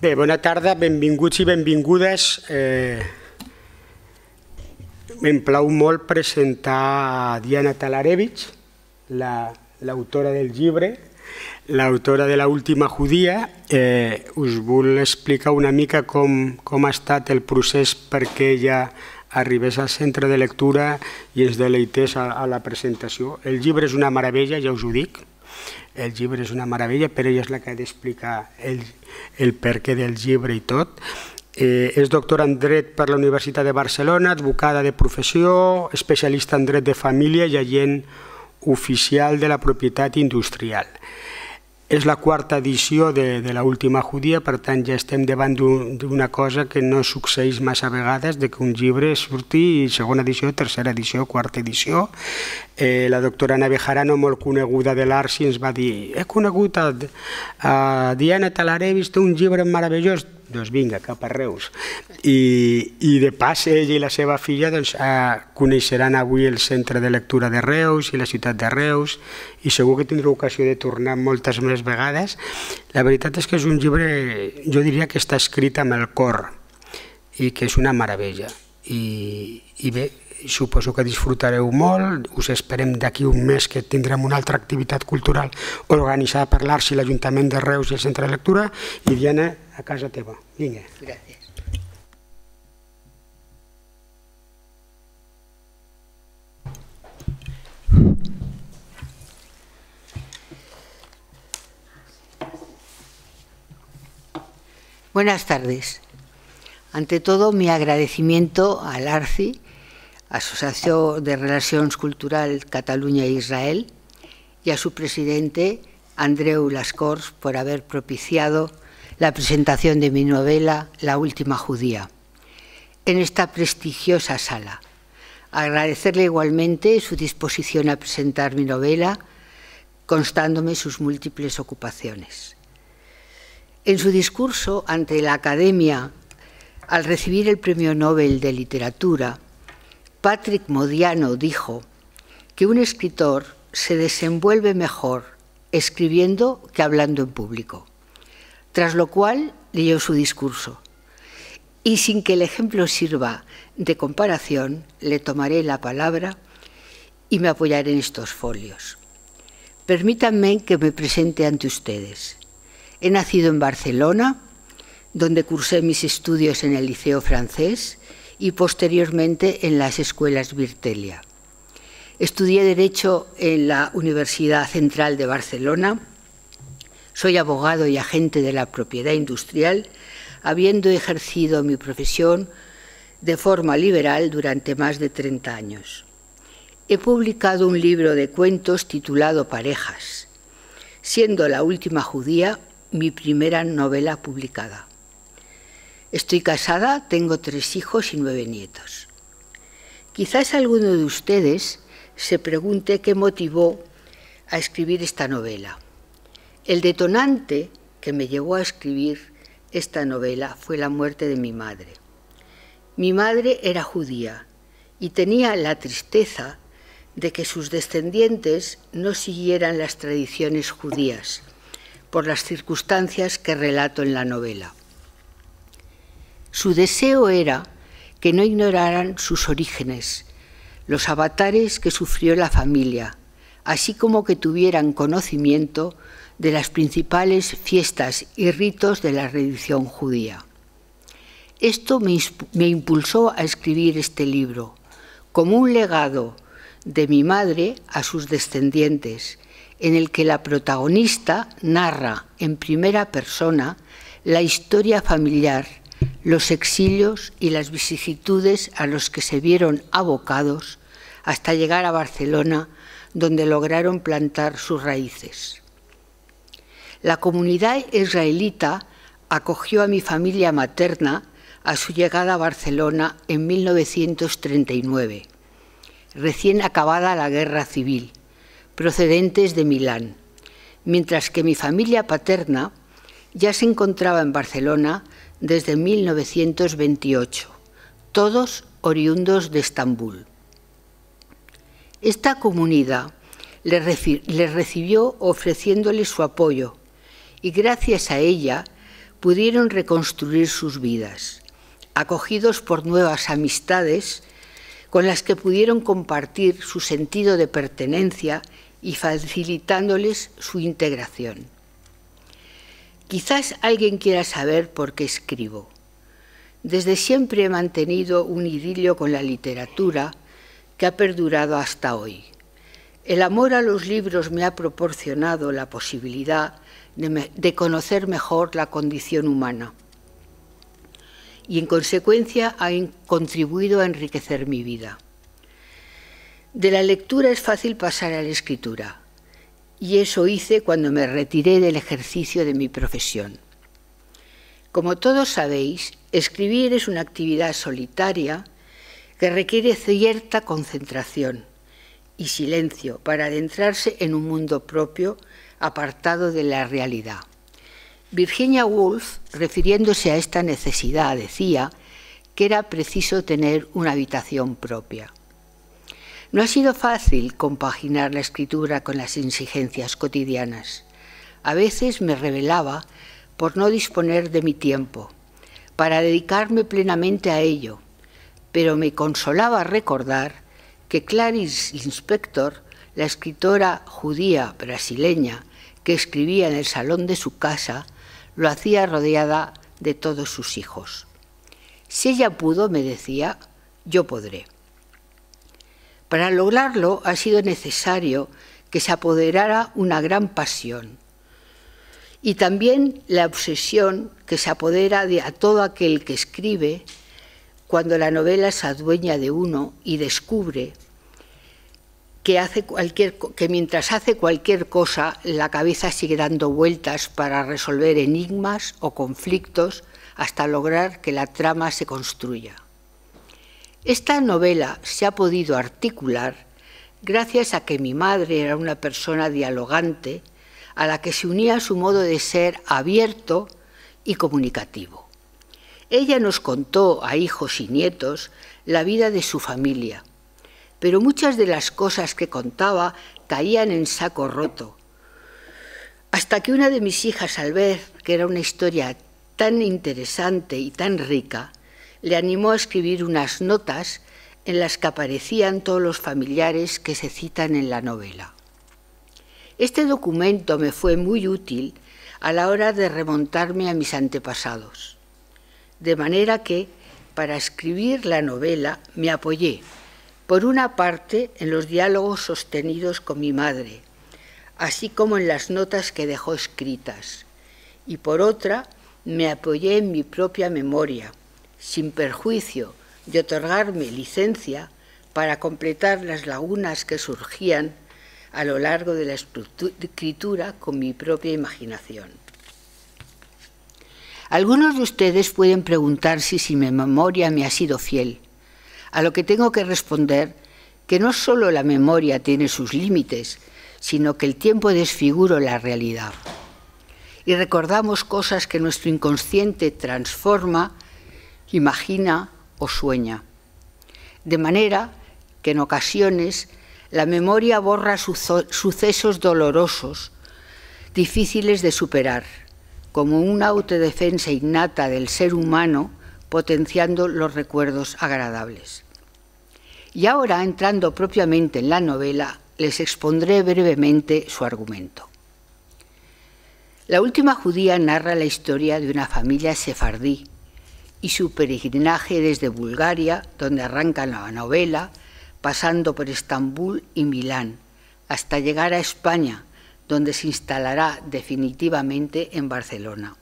Bé, bona tarda, benvinguts i benvingudes. Eh, em plau molt presentar Diana Talarevich, l'autora la, del llibre, l'autora de l'última judia. Eh, us vull explicar una mica com, com ha estat el procés perquè ella arribés al centre de lectura i ens deleités a, a la presentació. El llibre és una meravella, ja us ho dic, el llibre és una meravella, però ella és la que ha d'explicar el, el per què del llibre i tot. Eh, és doctora en dret per la Universitat de Barcelona, advocada de professió, especialista en dret de família i agent oficial de la propietat industrial. És la quarta edició de, de l'última judia, per tant ja estem davant d'una cosa que no succeeix massa vegades, de que un llibre surti segona edició, tercera edició, quarta edició eh, la doctora Ana Bejarano, molt coneguda de l'art, si ens va dir he conegut a, a Diana Talaré, he vist un llibre meravellós, doncs vinga, cap a Reus. I, i de pas ella i la seva filla doncs, eh, coneixeran avui el centre de lectura de Reus i la ciutat de Reus i segur que tindré ocasió de tornar moltes més vegades. La veritat és que és un llibre, jo diria que està escrit amb el cor i que és una meravella. I, i bé, suposo que disfrutareu molt, us esperem d'aquí un mes que tindrem una altra activitat cultural organitzada per l'Arts i l'Ajuntament de Reus i el Centre de Lectura i Diana, a casa teva. Vinga. Gràcies. Buenas tardes. Ante todo, mi agradecimiento al ARCI ...Asociación de Relaciones Culturales Cataluña-Israel, y a su presidente, Andreu Lascors, por haber propiciado la presentación de mi novela La Última Judía en esta prestigiosa sala. Agradecerle igualmente su disposición a presentar mi novela, constándome sus múltiples ocupaciones. En su discurso ante la Academia, al recibir el Premio Nobel de Literatura, Patrick Modiano dijo que un escritor se desenvuelve mejor escribiendo que hablando en público, tras lo cual leyó su discurso. Y sin que el ejemplo sirva de comparación, le tomaré la palabra y me apoyaré en estos folios. Permítanme que me presente ante ustedes. He nacido en Barcelona, donde cursé mis estudios en el Liceo francés y posteriormente en las escuelas Virtelia. Estudié Derecho en la Universidad Central de Barcelona. Soy abogado y agente de la propiedad industrial, habiendo ejercido mi profesión de forma liberal durante más de 30 años. He publicado un libro de cuentos titulado Parejas, siendo la última judía mi primera novela publicada. Estoy casada, tengo tres hijos y nueve nietos. Quizás alguno de ustedes se pregunte qué motivó a escribir esta novela. El detonante que me llevó a escribir esta novela fue la muerte de mi madre. Mi madre era judía y tenía la tristeza de que sus descendientes no siguieran las tradiciones judías por las circunstancias que relato en la novela. Su deseo era que no ignoraran sus orígenes, los avatares que sufrió la familia, así como que tuvieran conocimiento de las principales fiestas y ritos de la religión judía. Esto me, me impulsó a escribir este libro, como un legado de mi madre a sus descendientes, en el que la protagonista narra en primera persona la historia familiar los exilios y las vicisitudes a los que se vieron abocados hasta llegar a Barcelona, donde lograron plantar sus raíces. La comunidad israelita acogió a mi familia materna a su llegada a Barcelona en 1939, recién acabada la guerra civil, procedentes de Milán, mientras que mi familia paterna ya se encontraba en Barcelona desde 1928, todos oriundos de Estambul. Esta comunidad les, recibió ofreciéndoles su apoyo y gracias a ella pudieron reconstruir sus vidas, acogidos por nuevas amistades con las que pudieron compartir su sentido de pertenencia y facilitándoles su integración. Quizás alguien quiera saber por qué escribo. Desde siempre he mantenido un idilio con la literatura que ha perdurado hasta hoy. El amor a los libros me ha proporcionado la posibilidad de, conocer mejor la condición humana y en consecuencia ha contribuido a enriquecer mi vida. De la lectura es fácil pasar a la escritura y eso hice cuando me retiré del ejercicio de mi profesión. Como todos sabéis, escribir es una actividad solitaria que requiere cierta concentración y silencio para adentrarse en un mundo propio apartado de la realidad. Virginia Woolf, refiriéndose a esta necesidad, decía que era preciso tener una habitación propia. No ha sido fácil compaginar la escritura con las exigencias cotidianas. A veces me rebelaba por no disponer de mi tiempo, para dedicarme plenamente a ello, pero me consolaba recordar que Clarice Inspector, la escritora judía brasileña que escribía en el salón de su casa, lo hacía rodeada de todos sus hijos. Si ella pudo, me decía, yo podré. Para lograrlo ha sido necesario que se apoderara una gran pasión y también la obsesión que se apodera de a todo aquel que escribe cuando la novela se adueña de uno y descubre que, hace cualquier, que mientras hace cualquier cosa la cabeza sigue dando vueltas para resolver enigmas o conflictos hasta lograr que la trama se construya. Esta novela se ha podido articular gracias a que mi madre era una persona dialogante a la que se unía su modo de ser abierto y comunicativo. Ella nos contó a hijos y nietos la vida de su familia, pero muchas de las cosas que contaba caían en saco roto. Hasta que una de mis hijas, al ver que era una historia tan interesante y tan rica, le animó a escribir unas notas en las que aparecían todos los familiares que se citan en la novela. Este documento me fue muy útil a la hora de remontarme a mis antepasados, de manera que para escribir la novela me apoyé, por una parte, en los diálogos sostenidos con mi madre, así como en las notas que dejó escritas, y por otra, me apoyé en mi propia memoria, sin perjuicio de otorgarme licencia para completar las lagunas que surgían a lo largo de la escritura con mi propia imaginación. Algunos de ustedes pueden preguntarse si, mi memoria me ha sido fiel, a lo que tengo que responder que no solo la memoria tiene sus límites, sino que el tiempo desfigura la realidad. Y recordamos cosas que nuestro inconsciente transforma imagina o sueña. De manera que en ocasiones la memoria borra sucesos dolorosos, difíciles de superar, como una autodefensa innata del ser humano potenciando los recuerdos agradables. Y ahora, entrando propiamente en la novela, les expondré brevemente su argumento. La última judía narra la historia de una familia sefardí y su peregrinaje desde Bulgaria, donde arranca la novela, pasando por Estambul y Milán, hasta llegar a España, donde se instalará definitivamente en Barcelona.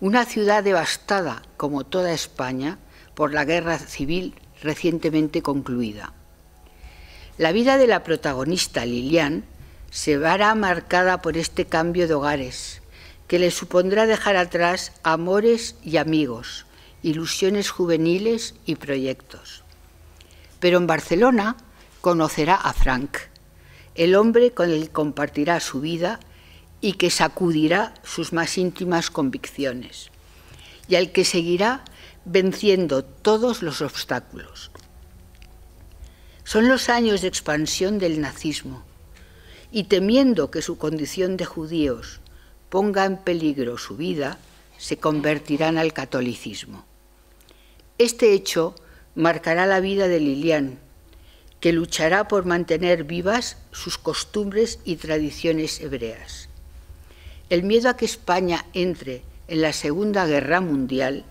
Una ciudad devastada, como toda España, por la guerra civil recientemente concluida. La vida de la protagonista Lilian se verá marcada por este cambio de hogares, que le supondrá dejar atrás amores y amigos, ilusiones juveniles y proyectos. Pero en Barcelona conocerá a Frank, el hombre con el que compartirá su vida y que sacudirá sus más íntimas convicciones, y al que seguirá venciendo todos los obstáculos. Son los años de expansión del nazismo, y temiendo que su condición de judíos ponga en peligro su vida, se convertirán al catolicismo. Este hecho marcará la vida de Lilian, que luchará por mantener vivas sus costumbres y tradiciones hebreas. El miedo a que España entre en la Segunda Guerra Mundial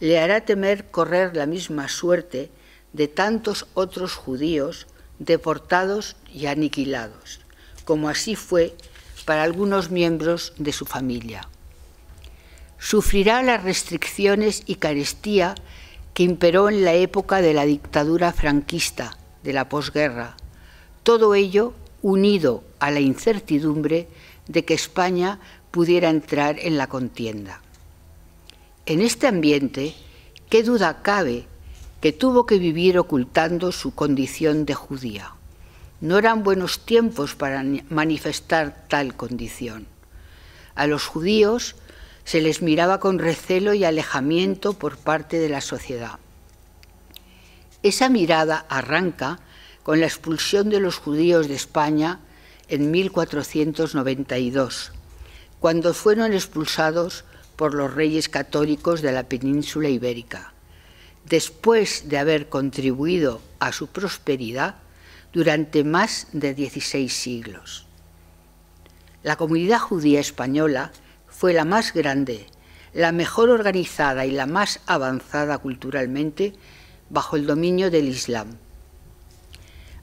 le hará temer correr la misma suerte de tantos otros judíos deportados y aniquilados, como así fue para algunos miembros de su familia. Sufrirá las restricciones y carestía que imperó en la época de la dictadura franquista, de la posguerra. Todo ello unido a la incertidumbre de que España pudiera entrar en la contienda. En este ambiente, qué duda cabe que tuvo que vivir ocultando su condición de judía. No eran buenos tiempos para manifestar tal condición. A los judíos se les miraba con recelo y alejamiento por parte de la sociedad. Esa mirada arranca con la expulsión de los judíos de España en 1492, cuando fueron expulsados por los reyes católicos de la península ibérica. Después de haber contribuido a su prosperidad durante más de 16 siglos. La comunidad judía española fue la más grande, la mejor organizada y la más avanzada culturalmente bajo el dominio del Islam.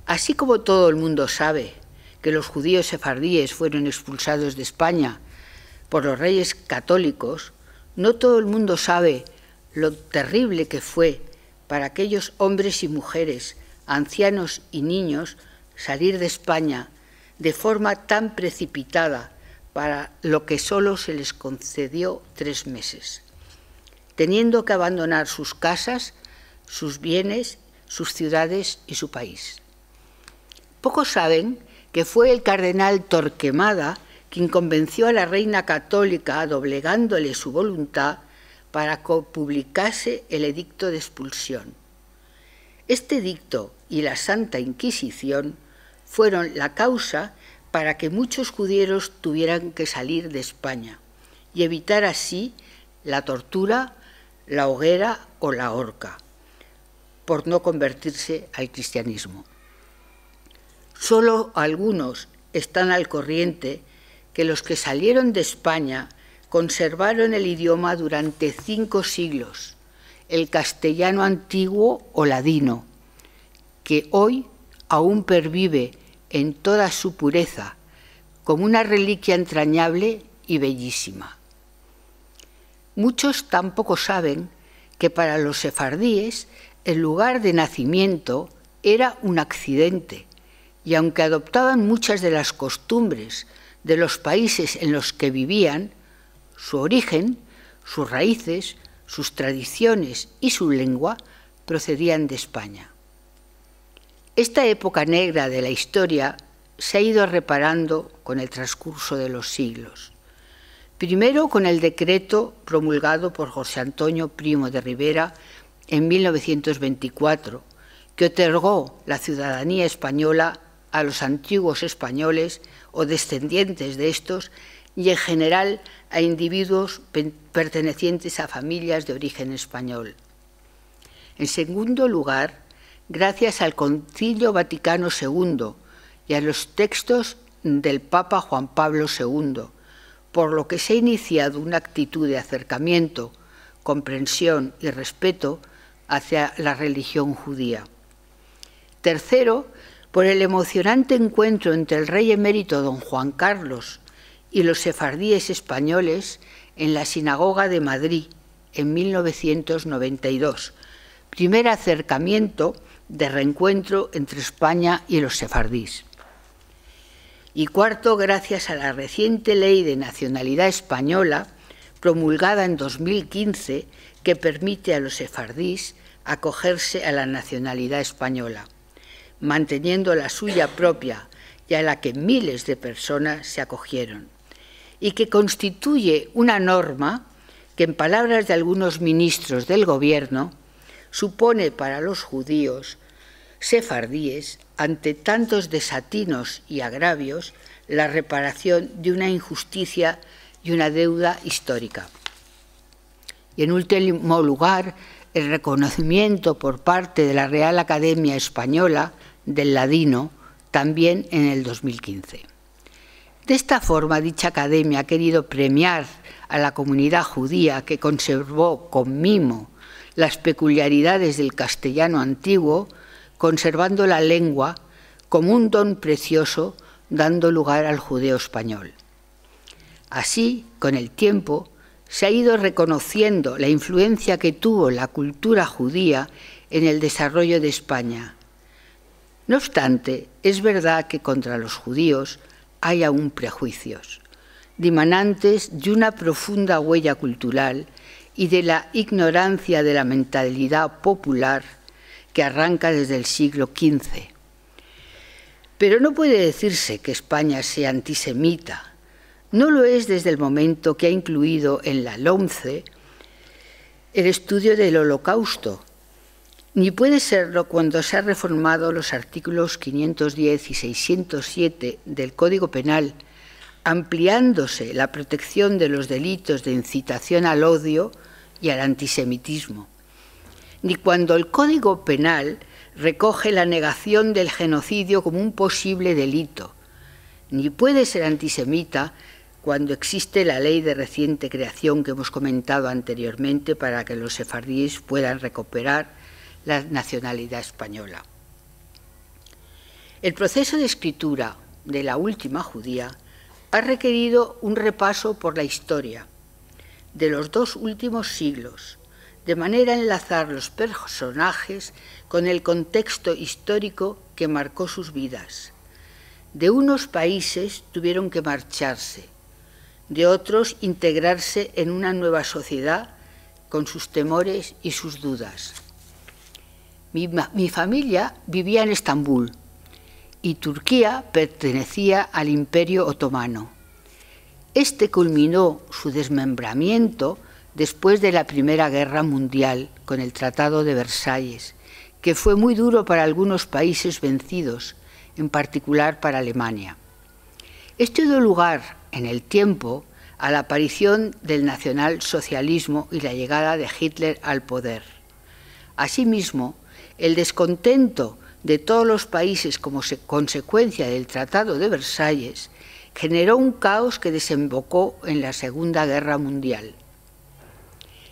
Así como todo el mundo sabe que los judíos sefardíes fueron expulsados de España por los reyes católicos, no todo el mundo sabe lo terrible que fue para aquellos hombres y mujeres, ancianos y niños, salir de España de forma tan precipitada para lo que solo se les concedió tres meses, teniendo que abandonar sus casas, sus bienes, sus ciudades y su país. Pocos saben que fue el cardenal Torquemada quien convenció a la reina católica, doblegándole su voluntad, para que publicase el edicto de expulsión. Este edicto y la Santa Inquisición fueron la causa para que muchos judíos tuvieran que salir de España y evitar así la tortura, la hoguera o la horca, por no convertirse al cristianismo. Solo algunos están al corriente que los que salieron de España conservaron el idioma durante cinco siglos, el castellano antiguo o ladino, que hoy aún pervive en toda su pureza, como una reliquia entrañable y bellísima. Muchos tampoco saben que para los sefardíes el lugar de nacimiento era un accidente, y aunque adoptaban muchas de las costumbres de los países en los que vivían, su origen, sus raíces, sus tradiciones y su lengua procedían de España. Esta época negra de la historia se ha ido reparando con el transcurso de los siglos. Primero con el decreto promulgado por José Antonio Primo de Rivera en 1924, que otorgó la ciudadanía española a los antiguos españoles o descendientes de estos y en general a individuos pertenecientes a familias de origen español. En segundo lugar, gracias al Concilio Vaticano II y a los textos del Papa Juan Pablo II, por lo que se ha iniciado una actitud de acercamiento, comprensión y respeto hacia la religión judía. Tercero, por el emocionante encuentro entre el rey emérito don Juan Carlos y los sefardíes españoles en la sinagoga de Madrid en 1992, primer acercamiento de reencuentro entre España y los sefardíes. Y cuarto, gracias a la reciente ley de nacionalidad española, promulgada en 2015, que permite a los sefardíes acogerse a la nacionalidad española, manteniendo la suya propia y a la que miles de personas se acogieron, y que constituye una norma que, en palabras de algunos ministros del Gobierno, supone para los judíos sefardíes, ante tantos desatinos y agravios, la reparación de una injusticia y una deuda histórica. Y en último lugar, el reconocimiento por parte de la Real Academia Española del Ladino, también en el 2015. De esta forma, dicha academia ha querido premiar a la comunidad judía que conservó con mimo las peculiaridades del castellano antiguo, conservando la lengua como un don precioso, dando lugar al judeo español. Así, con el tiempo, se ha ido reconociendo la influencia que tuvo la cultura judía en el desarrollo de España. No obstante, es verdad que contra los judíos hay aún prejuicios, dimanantes de una profunda huella cultural y de la ignorancia de la mentalidad popular que arranca desde el siglo XV. Pero no puede decirse que España sea antisemita. No lo es desde el momento que ha incluido en la LOMCE el estudio del holocausto, ni puede serlo cuando se han reformado los artículos 510 y 607 del Código Penal ampliándose la protección de los delitos de incitación al odio y al antisemitismo, ni cuando el Código Penal recoge la negación del genocidio como un posible delito, ni puede ser antisemita cuando existe la ley de reciente creación que hemos comentado anteriormente para que los sefardíes puedan recuperar la nacionalidad española. El proceso de escritura de la última judía ha requerido un repaso por la historia de los dos últimos siglos, de manera a enlazar los personajes con el contexto histórico que marcó sus vidas. De unos países tuvieron que marcharse, de otros integrarse en una nueva sociedad con sus temores y sus dudas. Mi, mi familia vivía en Estambul, y Turquía pertenecía al Imperio Otomano. Este culminó su desmembramiento después de la Primera Guerra Mundial con el Tratado de Versalles, que fue muy duro para algunos países vencidos, en particular para Alemania. Esto dio lugar, en el tiempo, a la aparición del nacionalsocialismo y la llegada de Hitler al poder. Asimismo, el descontento de todos los países como consecuencia del Tratado de Versalles generó un caos que desembocó en la Segunda Guerra Mundial.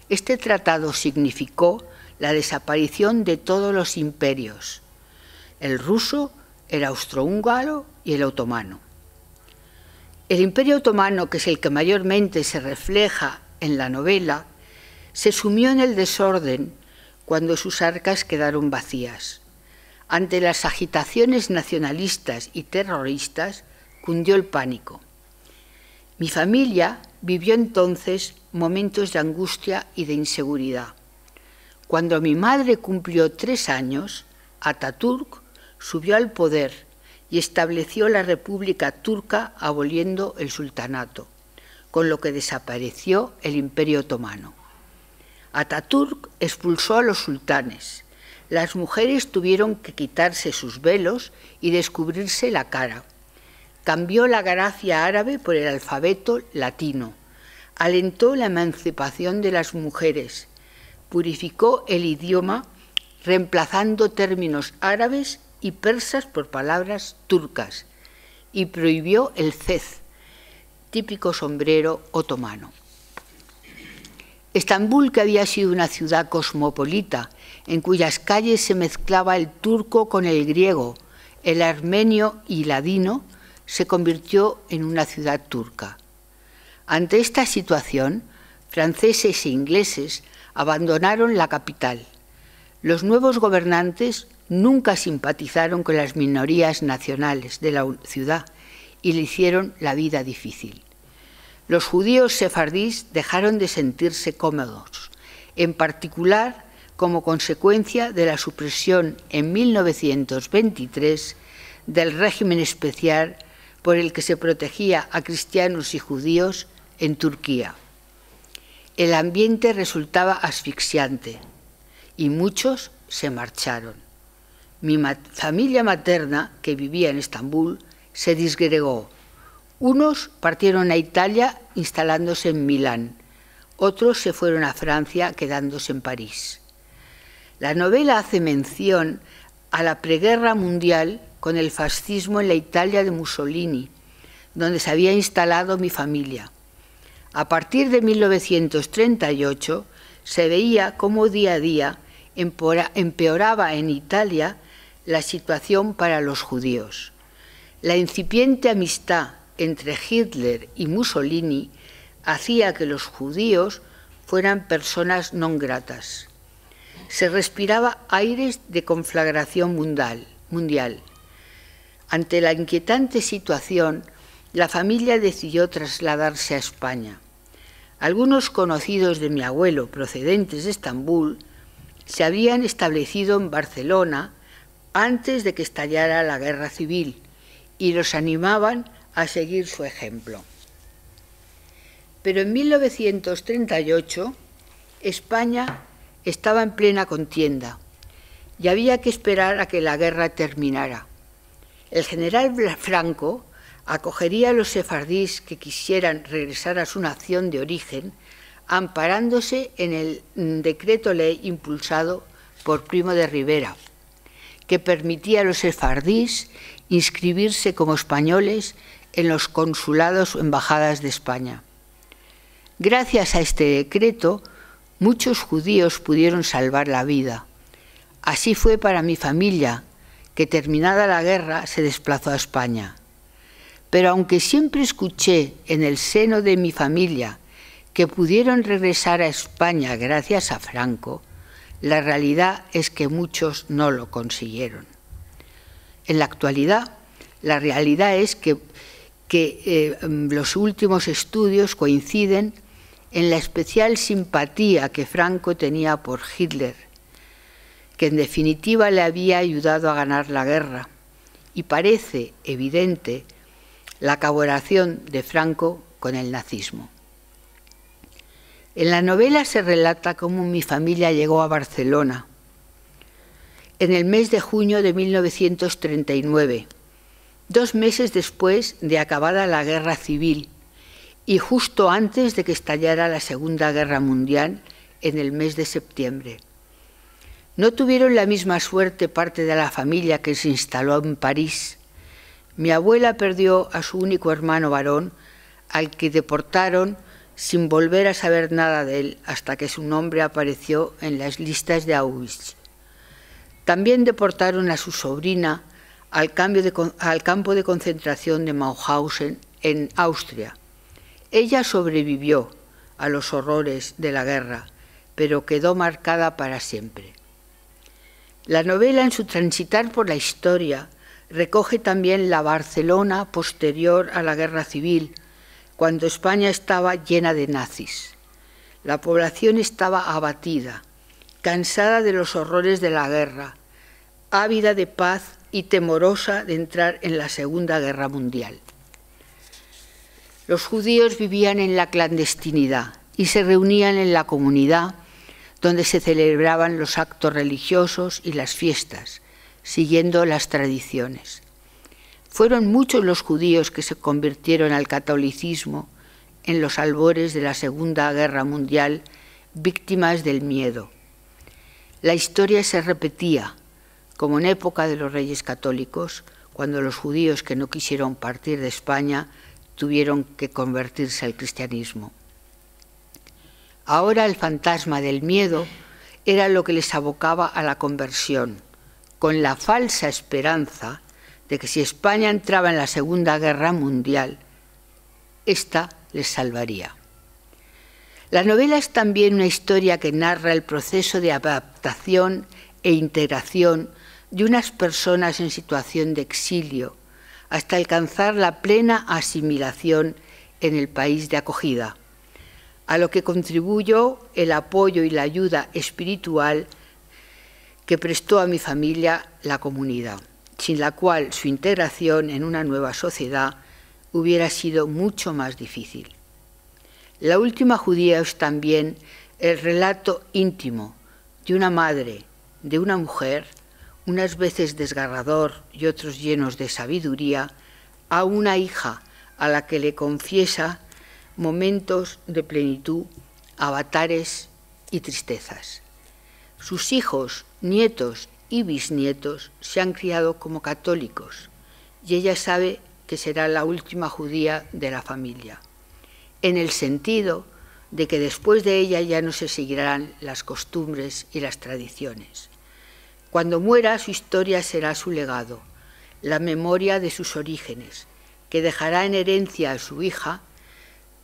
Este tratado significó la desaparición de todos los imperios, el ruso, el austrohúngaro y el otomano. El imperio otomano, que es el que mayormente se refleja en la novela, se sumió en el desorden cuando sus arcas quedaron vacías. Ante las agitaciones nacionalistas y terroristas cundió el pánico. Mi familia vivió entonces momentos de angustia y de inseguridad. Cuando mi madre cumplió tres años, Ataturk subió al poder y estableció la República Turca aboliendo el sultanato, con lo que desapareció el Imperio Otomano. Ataturk expulsó a los sultanes, las mujeres tuvieron que quitarse sus velos y descubrirse la cara. Cambió la gracia árabe por el alfabeto latino. Alentó la emancipación de las mujeres. Purificó el idioma reemplazando términos árabes y persas por palabras turcas y prohibió el cez, típico sombrero otomano. Estambul, que había sido una ciudad cosmopolita en cuyas calles se mezclaba el turco con el griego, el armenio y ladino, se convirtió en una ciudad turca. Ante esta situación, franceses e ingleses abandonaron la capital. Los nuevos gobernantes nunca simpatizaron con las minorías nacionales de la ciudad y le hicieron la vida difícil. Los judíos sefardíes dejaron de sentirse cómodos, en particular como consecuencia de la supresión en 1923 del régimen especial por el que se protegía a cristianos y judíos en Turquía. El ambiente resultaba asfixiante y muchos se marcharon. Mi familia materna, que vivía en Estambul, se disgregó. Unos partieron a Italia instalándose en Milán, otros se fueron a Francia quedándose en París. La novela hace mención a la preguerra mundial con el fascismo en la Italia de Mussolini, donde se había instalado mi familia. A partir de 1938 se veía cómo día a día empeoraba en Italia la situación para los judíos. La incipiente amistad entre Hitler y Mussolini hacía que los judíos fueran personas no gratas se respiraba aires de conflagración mundial. Ante la inquietante situación, la familia decidió trasladarse a España. Algunos conocidos de mi abuelo, procedentes de Estambul, se habían establecido en Barcelona antes de que estallara la guerra civil y los animaban a seguir su ejemplo. Pero en 1938 España estaba en plena contienda y había que esperar a que la guerra terminara. El general Franco acogería a los sefardíes que quisieran regresar a su nación de origen, amparándose en el mm, decreto ley impulsado por Primo de Rivera, que permitía a los sefardíes inscribirse como españoles en los consulados o embajadas de España. Gracias a este decreto, Muchos judíos pudieron salvar la vida. Así fue para mi familia, que terminada la guerra se desplazó a España. Pero aunque siempre escuché en el seno de mi familia que pudieron regresar a España gracias a Franco, la realidad es que muchos no lo consiguieron. En la actualidad, la realidad es que, que eh, los últimos estudios coinciden en la especial simpatía que Franco tenía por Hitler, que en definitiva le había ayudado a ganar la guerra, y parece evidente la colaboración de Franco con el nazismo. En la novela se relata cómo mi familia llegó a Barcelona en el mes de junio de 1939, dos meses después de acabada la guerra civil y justo antes de que estallara la Segunda Guerra Mundial en el mes de septiembre. No tuvieron la misma suerte parte de la familia que se instaló en París. Mi abuela perdió a su único hermano varón, al que deportaron sin volver a saber nada de él hasta que su nombre apareció en las listas de Auschwitz. También deportaron a su sobrina al, campo de concentración de Mauthausen en Austria ella sobrevivió a los horrores de la guerra, pero quedó marcada para siempre. La novela en su transitar por la historia recoge también la Barcelona posterior a la guerra civil, cuando España estaba llena de nazis. La población estaba abatida, cansada de los horrores de la guerra, ávida de paz y temorosa de entrar en la Segunda Guerra Mundial. Los judíos vivían en la clandestinidad y se reunían en la comunidad donde se celebraban los actos religiosos y las fiestas, siguiendo las tradiciones. Fueron muchos los judíos que se convirtieron al catolicismo en los albores de la Segunda Guerra Mundial, víctimas del miedo. La historia se repetía, como en época de los reyes católicos, cuando los judíos que no quisieron partir de España tuvieron que convertirse al cristianismo. Ahora el fantasma del miedo era lo que les abocaba a la conversión, con la falsa esperanza de que si España entraba en la Segunda Guerra Mundial, ésta les salvaría. La novela es también una historia que narra el proceso de adaptación e integración de unas personas en situación de exilio hasta alcanzar la plena asimilación en el país de acogida, a lo que contribuyó el apoyo y la ayuda espiritual que prestó a mi familia la comunidad, sin la cual su integración en una nueva sociedad hubiera sido mucho más difícil. La última judía es también el relato íntimo de una madre, de una mujer, unas veces desgarrador y otros llenos de sabiduría, a una hija a la que le confiesa momentos de plenitud, avatares y tristezas. Sus hijos, nietos y bisnietos se han criado como católicos y ella sabe que será la última judía de la familia, en el sentido de que después de ella ya no se seguirán las costumbres y las tradiciones. Cuando muera, su historia será su legado, la memoria de sus orígenes, que dejará en herencia a su hija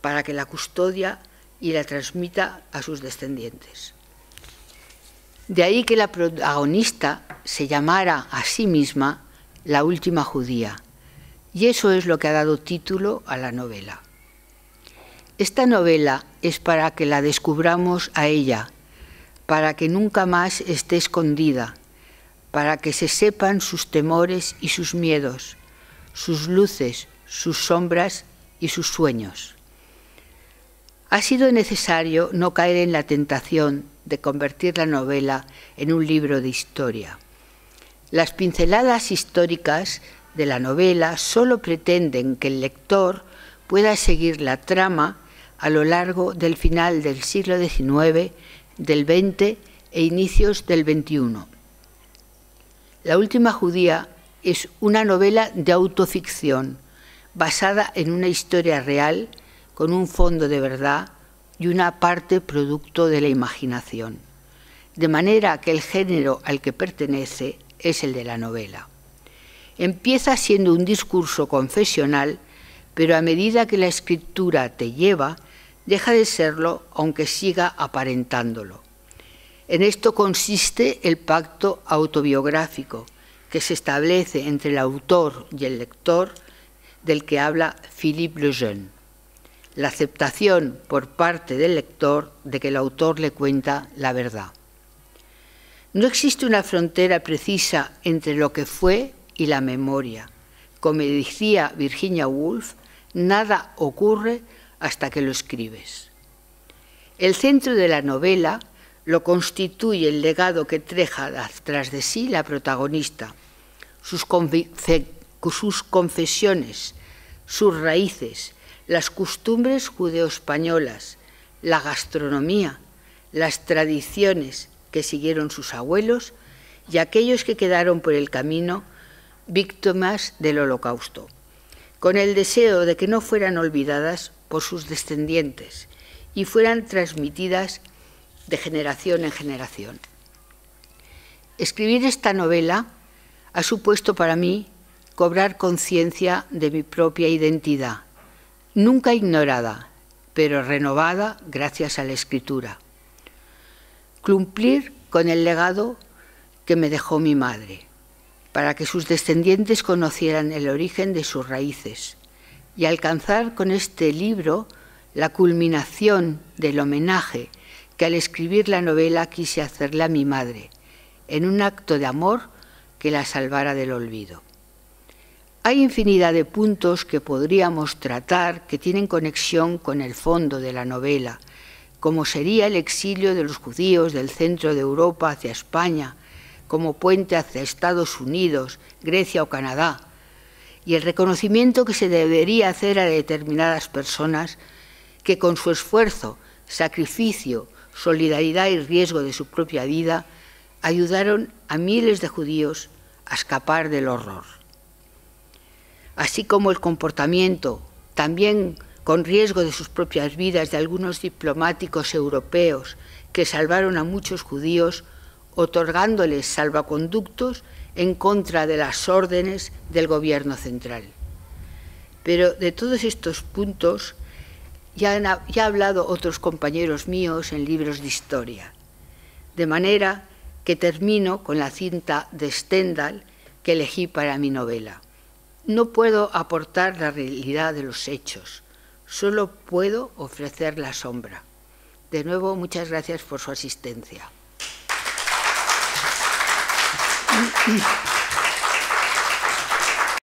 para que la custodia y la transmita a sus descendientes. De ahí que la protagonista se llamara a sí misma la última judía, y eso es lo que ha dado título a la novela. Esta novela es para que la descubramos a ella, para que nunca más esté escondida, para que se sepan sus temores y sus miedos, sus luces, sus sombras y sus sueños. Ha sido necesario no caer en la tentación de convertir la novela en un libro de historia. Las pinceladas históricas de la novela solo pretenden que el lector pueda seguir la trama a lo largo del final del siglo XIX, del XX e inicios del XXI. La última judía es una novela de autoficción, basada en una historia real, con un fondo de verdad y una parte producto de la imaginación, de manera que el género al que pertenece es el de la novela. Empieza siendo un discurso confesional, pero a medida que la escritura te lleva, deja de serlo aunque siga aparentándolo. En esto consiste el pacto autobiográfico que se establece entre el autor y el lector del que habla Philippe Lejeune. La aceptación por parte del lector de que el autor le cuenta la verdad. No existe una frontera precisa entre lo que fue y la memoria. Como decía Virginia Woolf, nada ocurre hasta que lo escribes. El centro de la novela lo constituye el legado que treja tras de sí la protagonista, sus, confesiones, sus raíces, las costumbres judeo-españolas, la gastronomía, las tradiciones que siguieron sus abuelos y aquellos que quedaron por el camino víctimas del holocausto, con el deseo de que no fueran olvidadas por sus descendientes y fueran transmitidas de generación en generación. Escribir esta novela ha supuesto para mí cobrar conciencia de mi propia identidad, nunca ignorada, pero renovada gracias a la escritura. Cumplir con el legado que me dejó mi madre, para que sus descendientes conocieran el origen de sus raíces y alcanzar con este libro la culminación del homenaje que al escribir la novela quise hacerla a mi madre, en un acto de amor que la salvara del olvido. Hay infinidad de puntos que podríamos tratar que tienen conexión con el fondo de la novela, como sería el exilio de los judíos del centro de Europa hacia España, como puente hacia Estados Unidos, Grecia o Canadá, y el reconocimiento que se debería hacer a determinadas personas que con su esfuerzo, sacrificio, solidaridad y riesgo de su propia vida, ayudaron a miles de judíos a escapar del horror. Así como el comportamiento, también con riesgo de sus propias vidas, de algunos diplomáticos europeos que salvaron a muchos judíos, otorgándoles salvaconductos en contra de las órdenes del gobierno central. Pero de todos estos puntos ya han hablado otros compañeros míos en libros de historia. De manera que termino con la cinta de Stendhal que elegí para mi novela. No puedo aportar la realidad de los hechos, solo puedo ofrecer la sombra. De nuevo, muchas gracias por su asistencia.